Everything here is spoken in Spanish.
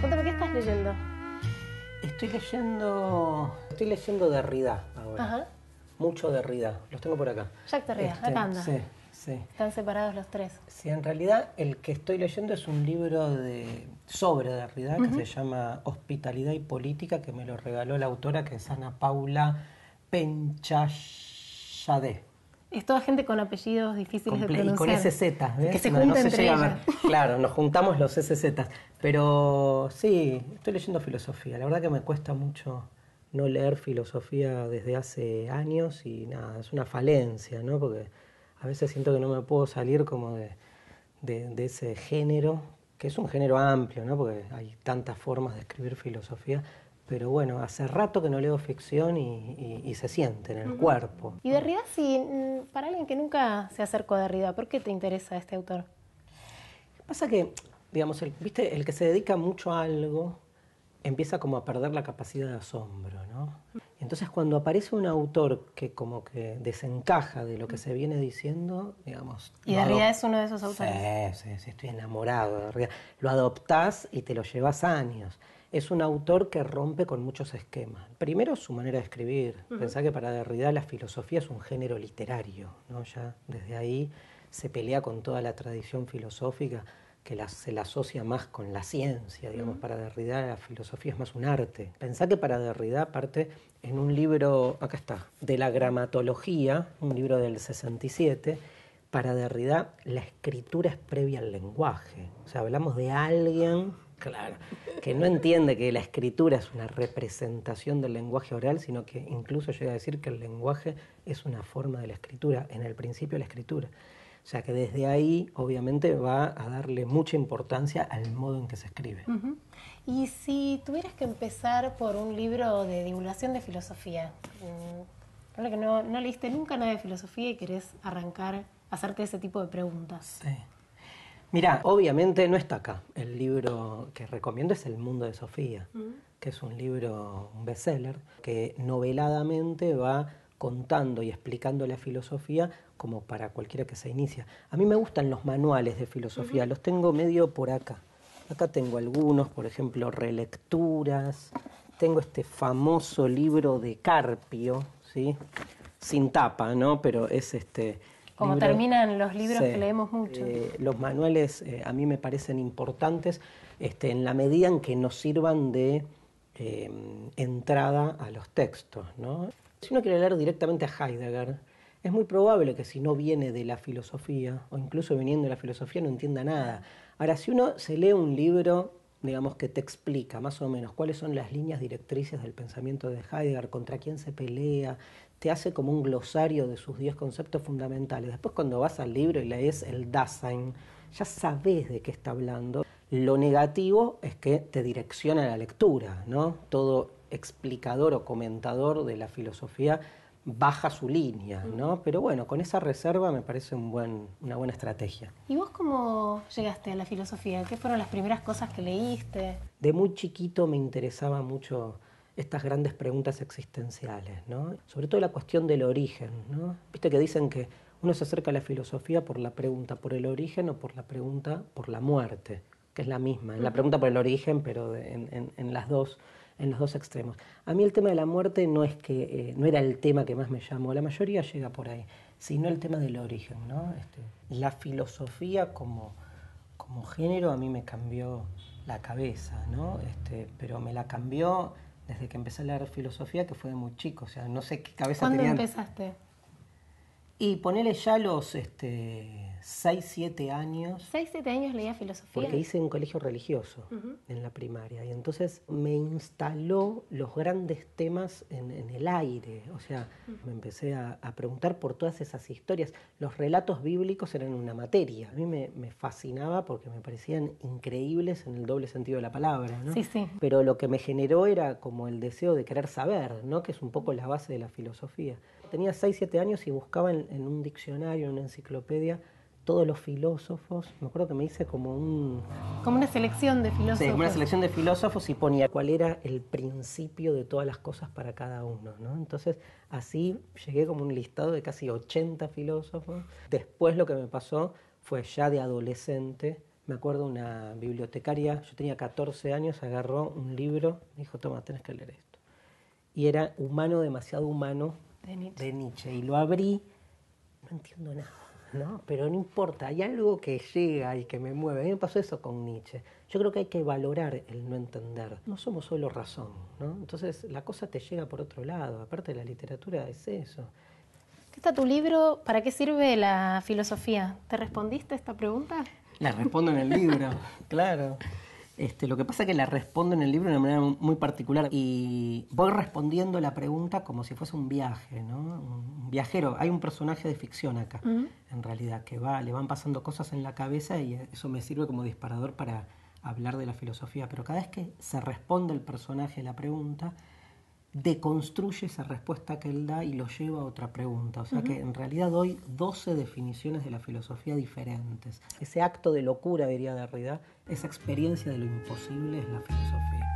Cuéntame, ¿qué estás leyendo? Estoy leyendo, estoy leyendo Derrida ahora. Ajá. Mucho Derrida, los tengo por acá. Jack Derrida, este, acá anda. Sí, sí. Están separados los tres. Sí, en realidad el que estoy leyendo es un libro de, sobre Derrida que se llama Hospitalidad y Política, que me lo regaló la autora que es Ana Paula Penchayade. Es toda gente con apellidos difíciles de pronunciar. Y con SZ, ¿ves? Que se no, juntan no Claro, nos juntamos los SZ. Pero sí, estoy leyendo filosofía. La verdad que me cuesta mucho no leer filosofía desde hace años y nada, es una falencia, ¿no? Porque a veces siento que no me puedo salir como de, de, de ese género, que es un género amplio, ¿no? Porque hay tantas formas de escribir filosofía, pero bueno, hace rato que no leo ficción y, se siente en el cuerpo. Y Derrida, sí, mm, para alguien que nunca se acercó a Derrida, ¿por qué te interesa este autor? Pasa que, digamos, el, ¿viste? el que se dedica mucho a algo empieza como a perder la capacidad de asombro, ¿no? Entonces cuando aparece un autor que como que desencaja de lo que se viene diciendo, digamos... Y Derrida es uno de esos autores. Sí, sí, estoy enamorado de Derrida. Lo adoptás y te lo llevas años es un autor que rompe con muchos esquemas. Primero, su manera de escribir. Pensá que para Derrida la filosofía es un género literario, ¿no? Ya desde ahí se pelea con toda la tradición filosófica que se la asocia más con la ciencia, digamos, para Derrida la filosofía es más un arte. Pensá que para Derrida parte en un libro, acá está, de la gramatología, un libro del 67, para Derrida la escritura es previa al lenguaje. O sea, hablamos de alguien Claro, que no entiende que la escritura es una representación del lenguaje oral, sino que incluso llega a decir que el lenguaje es una forma de la escritura, en el principio la escritura. O sea que desde ahí obviamente va a darle mucha importancia al modo en que se escribe. Y si tuvieras que empezar por un libro de divulgación de filosofía, mm, que no, no leíste nunca nada de filosofía y querés arrancar, hacerte ese tipo de preguntas. Sí. Mirá, obviamente no está acá. El libro que recomiendo es El Mundo de Sofía, que es un libro, un bestseller, que noveladamente va contando y explicando la filosofía como para cualquiera que se inicia. A mí me gustan los manuales de filosofía, los tengo medio por acá. Acá tengo algunos, por ejemplo, relecturas. Tengo este famoso libro de Carpio, ¿sí? Sin tapa, ¿no? Pero es este como terminan los libros que leemos mucho. Eh, los manuales eh, a mí me parecen importantes este, en la medida en que nos sirvan de eh, entrada a los textos. ¿no? Si uno quiere leer directamente a Heidegger, es muy probable que si no viene de la filosofía, o incluso viniendo de la filosofía, no entienda nada. Ahora, si uno se lee un libro, digamos, que te explica más o menos cuáles son las líneas directrices del pensamiento de Heidegger, contra quién se pelea, te hace como un glosario de sus 10 conceptos fundamentales. Después cuando vas al libro y lees el Dasein, ya sabes de qué está hablando. Lo negativo es que te direcciona la lectura, ¿no? Todo explicador o comentador de la filosofía baja su línea, ¿no? Pero bueno, con esa reserva me parece una buena estrategia. ¿Y vos cómo llegaste a la filosofía? ¿Qué fueron las primeras cosas que leíste? De muy chiquito me interesaba mucho estas grandes preguntas existenciales, sobre todo la cuestión del origen. ¿no? Viste que dicen que uno se acerca a la filosofía por la pregunta por el origen o por la pregunta por la muerte, que es la misma, ¿eh? la pregunta por el origen, pero en, las dos en los dos extremos. A mí el tema de la muerte no es que eh, no era el tema que más me llamó, la mayoría llega por ahí, sino el tema del origen, ¿no? Este, la filosofía como, como género a mí me cambió la cabeza, este, pero me la cambió desde que empecé a leer filosofía, que fue de muy chico, o sea, no sé qué cabeza ¿Cuándo empezaste? Y ponele ya los, este, 6, 7 años. seis 7 años leía filosofía. Porque hice un colegio religioso en la primaria y entonces me instaló los grandes temas en, el aire. O sea, me empecé a, preguntar por todas esas historias. Los relatos bíblicos eran una materia. A mí me, fascinaba porque me parecían increíbles en el doble sentido de la palabra. Sí, sí. Pero lo que me generó era como el deseo de querer saber, ¿no? que es un poco la base de la filosofía. Tenía 6, 7 años y buscaba en, en un diccionario, en una enciclopedia, todos los filósofos, me acuerdo que me hice como un... Como una selección de filósofos. Sí, como una selección de filósofos y ponía cuál era el principio de todas las cosas para cada uno, ¿no? Entonces, así llegué como un listado de casi 80 filósofos. Después lo que me pasó fue ya de adolescente, me acuerdo una bibliotecaria, yo tenía 14 años, agarró un libro, me dijo, toma, tenés que leer esto. Y era Humano, demasiado humano, De Nietzsche. Y lo abrí, no entiendo nada ¿no? Pero no importa, hay algo que llega y que me mueve. A mí me pasó eso con Nietzsche. Yo creo que hay que valorar el no entender. No somos solo razón, ¿no? Entonces la cosa te llega por otro lado. Aparte la literatura es eso. ¿Qué está tu libro? ¿Para qué sirve la filosofía? ¿Te respondiste a esta pregunta? La respondo en el libro, claro. Este, lo que pasa es que la respondo en el libro de una manera muy particular y voy respondiendo la pregunta como si fuese un viaje, ¿no? Un viajero. Hay un personaje de ficción acá, en realidad, que va, le van pasando cosas en la cabeza y eso me sirve como disparador para hablar de la filosofía. Pero cada vez que se responde el personaje la pregunta, deconstruye esa respuesta que él da y lo lleva a otra pregunta. O sea que en realidad doy 12 definiciones de la filosofía diferentes. Ese acto de locura, diría Derrida, esa experiencia de lo imposible es la filosofía.